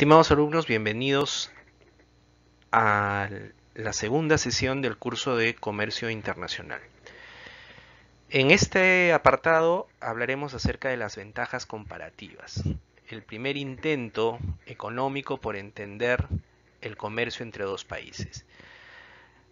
Estimados alumnos, bienvenidos a la segunda sesión del curso de Comercio Internacional. En este apartado hablaremos acerca de las ventajas comparativas, el primer intento económico por entender el comercio entre dos países.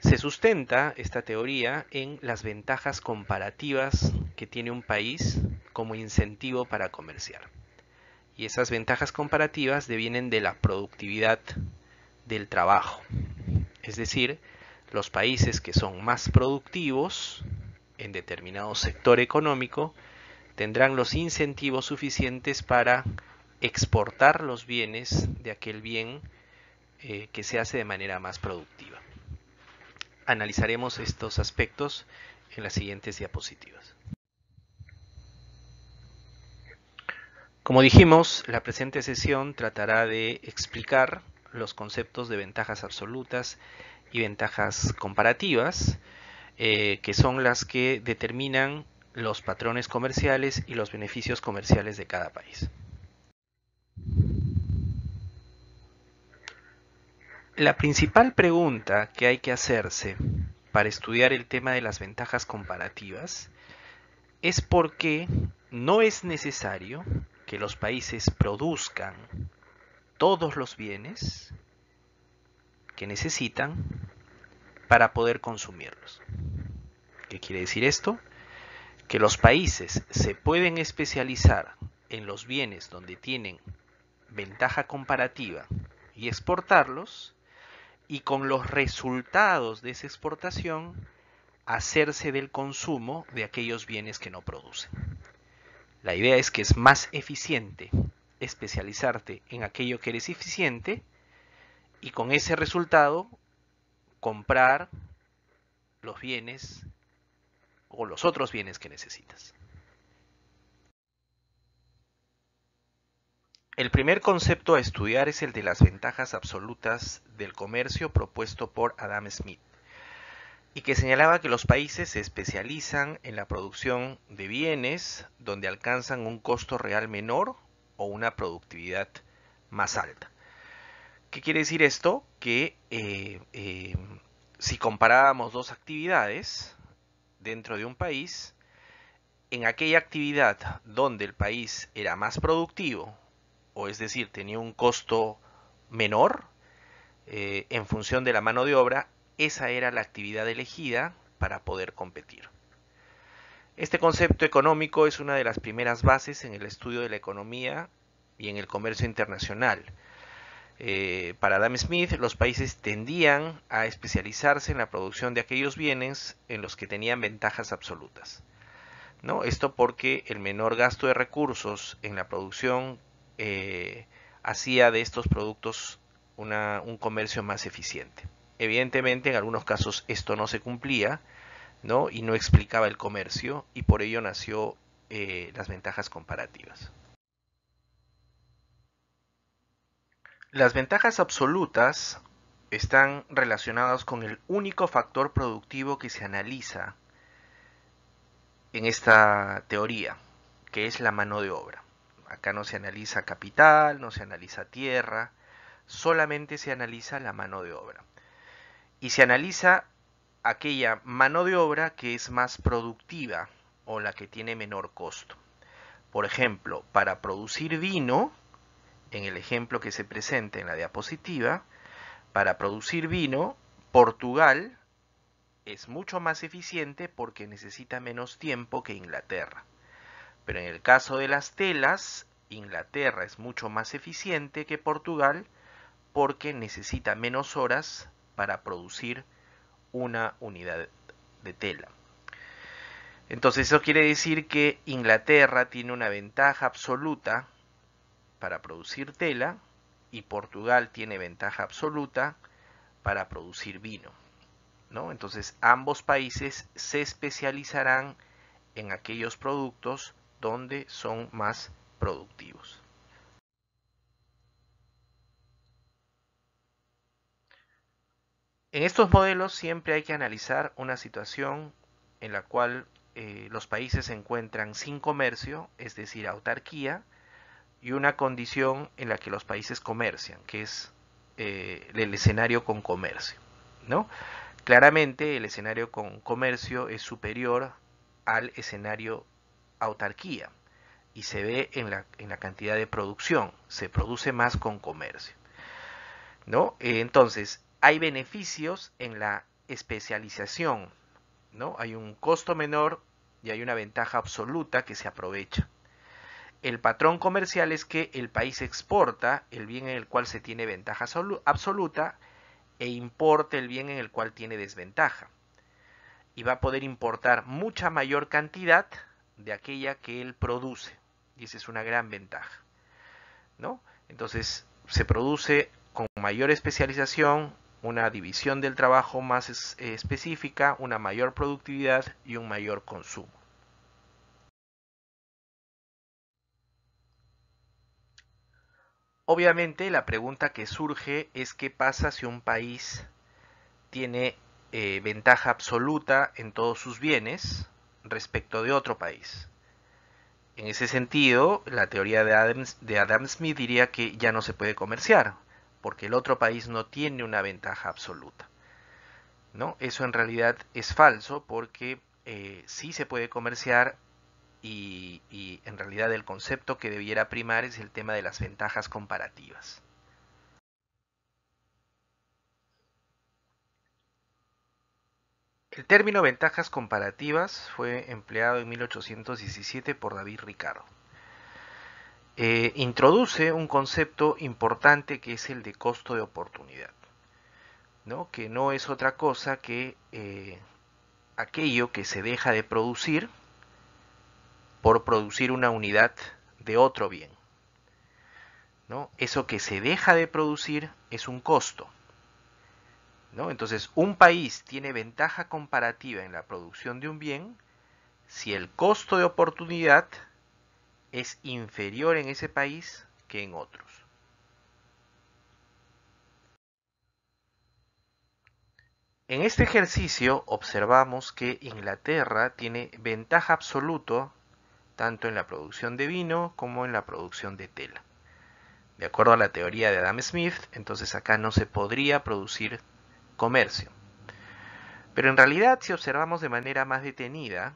Se sustenta esta teoría en las ventajas comparativas que tiene un país como incentivo para comerciar. Y esas ventajas comparativas devienen de la productividad del trabajo. Es decir, los países que son más productivos en determinado sector económico tendrán los incentivos suficientes para exportar los bienes de aquel bien eh, que se hace de manera más productiva. Analizaremos estos aspectos en las siguientes diapositivas. Como dijimos, la presente sesión tratará de explicar los conceptos de ventajas absolutas y ventajas comparativas, eh, que son las que determinan los patrones comerciales y los beneficios comerciales de cada país. La principal pregunta que hay que hacerse para estudiar el tema de las ventajas comparativas es por qué no es necesario que los países produzcan todos los bienes que necesitan para poder consumirlos. ¿Qué quiere decir esto? Que los países se pueden especializar en los bienes donde tienen ventaja comparativa y exportarlos y con los resultados de esa exportación hacerse del consumo de aquellos bienes que no producen. La idea es que es más eficiente especializarte en aquello que eres eficiente y con ese resultado comprar los bienes o los otros bienes que necesitas. El primer concepto a estudiar es el de las ventajas absolutas del comercio propuesto por Adam Smith y que señalaba que los países se especializan en la producción de bienes donde alcanzan un costo real menor o una productividad más alta. ¿Qué quiere decir esto? Que eh, eh, si comparábamos dos actividades dentro de un país, en aquella actividad donde el país era más productivo, o es decir, tenía un costo menor eh, en función de la mano de obra, esa era la actividad elegida para poder competir. Este concepto económico es una de las primeras bases en el estudio de la economía y en el comercio internacional. Eh, para Adam Smith, los países tendían a especializarse en la producción de aquellos bienes en los que tenían ventajas absolutas. ¿no? Esto porque el menor gasto de recursos en la producción eh, hacía de estos productos un comercio más eficiente. Evidentemente, en algunos casos esto no se cumplía, ¿no? Y no explicaba el comercio, y por ello nació eh, las ventajas comparativas. Las ventajas absolutas están relacionadas con el único factor productivo que se analiza en esta teoría, que es la mano de obra. Acá no se analiza capital, no se analiza tierra, solamente se analiza la mano de obra y se analiza aquella mano de obra que es más productiva o la que tiene menor costo. Por ejemplo, para producir vino, en el ejemplo que se presenta en la diapositiva, para producir vino, Portugal es mucho más eficiente porque necesita menos tiempo que Inglaterra. Pero en el caso de las telas, Inglaterra es mucho más eficiente que Portugal porque necesita menos horas para producir una unidad de tela. Entonces eso quiere decir que Inglaterra tiene una ventaja absoluta para producir tela y Portugal tiene ventaja absoluta para producir vino. ¿no? Entonces ambos países se especializarán en aquellos productos donde son más productivos. En estos modelos siempre hay que analizar una situación en la cual eh, los países se encuentran sin comercio, es decir, autarquía, y una condición en la que los países comercian, que es eh, el escenario con comercio. ¿no? Claramente el escenario con comercio es superior al escenario autarquía y se ve en la, en la cantidad de producción, se produce más con comercio. ¿no? Eh, entonces, hay beneficios en la especialización, ¿no? Hay un costo menor y hay una ventaja absoluta que se aprovecha. El patrón comercial es que el país exporta el bien en el cual se tiene ventaja absoluta e importa el bien en el cual tiene desventaja. Y va a poder importar mucha mayor cantidad de aquella que él produce. Y esa es una gran ventaja. ¿no? Entonces se produce con mayor especialización, una división del trabajo más eh, específica, una mayor productividad y un mayor consumo. Obviamente la pregunta que surge es qué pasa si un país tiene eh, ventaja absoluta en todos sus bienes respecto de otro país. En ese sentido, la teoría de Adam Smith diría que ya no se puede comerciar, porque el otro país no tiene una ventaja absoluta. ¿no? Eso en realidad es falso porque eh, sí se puede comerciar y en realidad el concepto que debiera primar es el tema de las ventajas comparativas. El término ventajas comparativas fue empleado en 1817 por David Ricardo. Eh, introduce un concepto importante que es el de costo de oportunidad, que no es otra cosa que eh, aquello que se deja de producir por producir una unidad de otro bien. Eso que se deja de producir es un costo. Entonces, un país tiene ventaja comparativa en la producción de un bien si el costo de oportunidad es inferior en ese país que en otros. En este ejercicio observamos que Inglaterra tiene ventaja absoluta tanto en la producción de vino como en la producción de tela. De acuerdo a la teoría de Adam Smith, entonces acá no se podría producir comercio. Pero en realidad, si observamos de manera más detenida,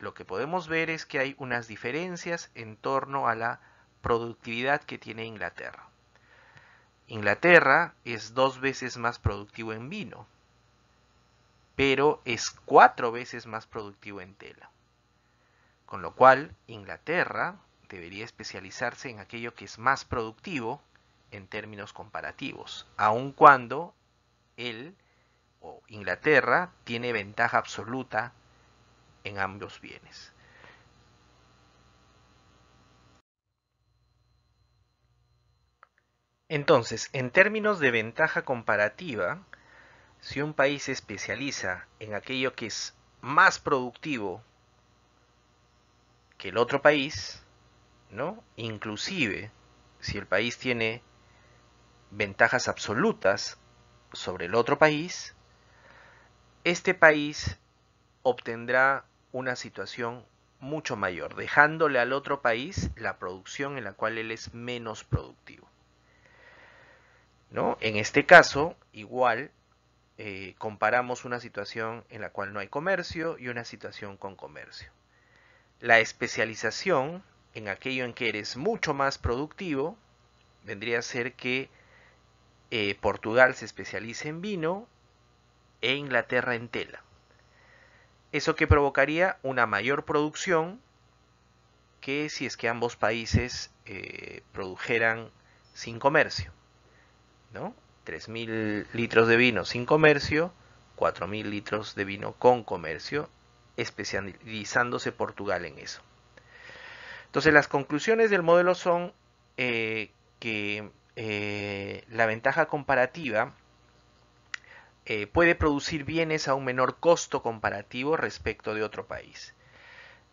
lo que podemos ver es que hay unas diferencias en torno a la productividad que tiene Inglaterra. Inglaterra es dos veces más productivo en vino, pero es cuatro veces más productivo en tela. Con lo cual, Inglaterra debería especializarse en aquello que es más productivo en términos comparativos, aun cuando él o Inglaterra tiene ventaja absoluta en ambos bienes. Entonces, en términos de ventaja comparativa, si un país se especializa en aquello que es más productivo que el otro país, ¿no? Inclusive, si el país tiene ventajas absolutas sobre el otro país, este país obtendrá una situación mucho mayor, dejándole al otro país la producción en la cual él es menos productivo. ¿No? En este caso, igual, eh, comparamos una situación en la cual no hay comercio y una situación con comercio. La especialización en aquello en que eres mucho más productivo vendría a ser que eh, Portugal se especialice en vino e Inglaterra en tela. Eso que provocaría una mayor producción que si es que ambos países eh, produjeran sin comercio. ¿no? 3.000 litros de vino sin comercio, 4.000 litros de vino con comercio, especializándose Portugal en eso. Entonces las conclusiones del modelo son eh, que eh, la ventaja comparativa eh, puede producir bienes a un menor costo comparativo respecto de otro país.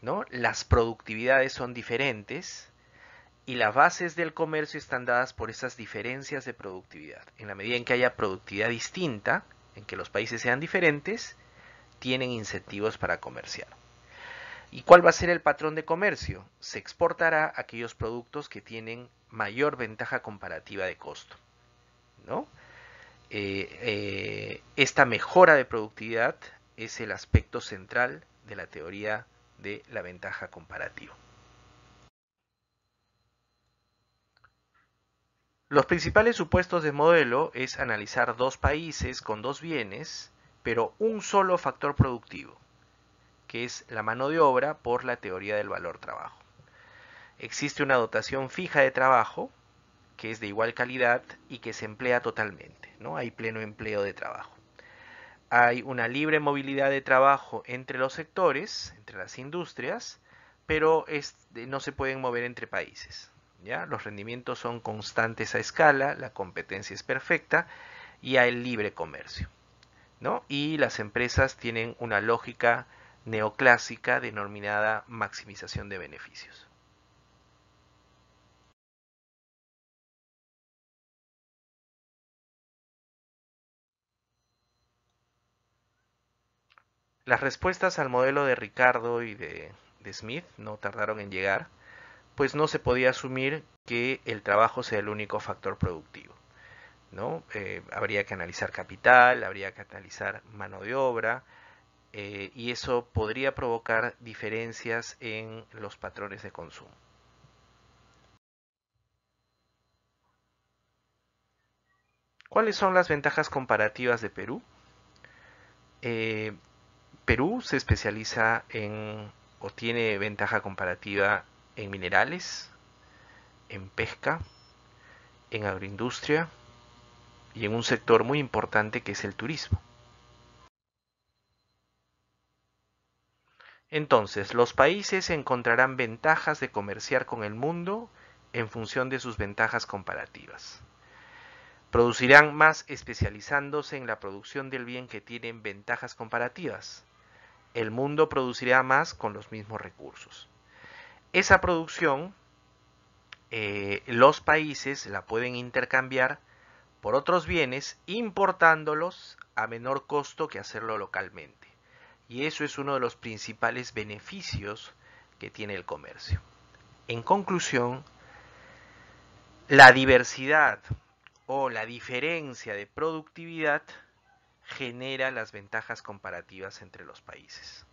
¿no? Las productividades son diferentes y las bases del comercio están dadas por esas diferencias de productividad. En la medida en que haya productividad distinta, en que los países sean diferentes, tienen incentivos para comerciar. ¿Y cuál va a ser el patrón de comercio? Se exportará aquellos productos que tienen mayor ventaja comparativa de costo. ¿No? Eh, eh, esta mejora de productividad es el aspecto central de la teoría de la ventaja comparativa. Los principales supuestos del modelo es analizar dos países con dos bienes, pero un solo factor productivo, que es la mano de obra por la teoría del valor trabajo. Existe una dotación fija de trabajo, que es de igual calidad y que se emplea totalmente. ¿no? Hay pleno empleo de trabajo. Hay una libre movilidad de trabajo entre los sectores, entre las industrias, pero no se pueden mover entre países. ¿ya? Los rendimientos son constantes a escala, la competencia es perfecta y hay libre comercio. Y las empresas tienen una lógica neoclásica denominada maximización de beneficios. Las respuestas al modelo de Ricardo y de, Smith no tardaron en llegar, pues no se podía asumir que el trabajo sea el único factor productivo. ¿no? Eh, habría que analizar capital, habría que analizar mano de obra, eh, y eso podría provocar diferencias en los patrones de consumo. ¿Cuáles son las ventajas comparativas de Perú? Eh, Perú se especializa en o tiene ventaja comparativa en minerales, en pesca, en agroindustria y en un sector muy importante que es el turismo. Entonces, los países encontrarán ventajas de comerciar con el mundo en función de sus ventajas comparativas. Producirán más especializándose en la producción del bien que tienen ventajas comparativas el mundo producirá más con los mismos recursos. Esa producción eh, los países la pueden intercambiar por otros bienes importándolos a menor costo que hacerlo localmente. Y eso es uno de los principales beneficios que tiene el comercio. En conclusión, la diversidad o la diferencia de productividad genera las ventajas comparativas entre los países.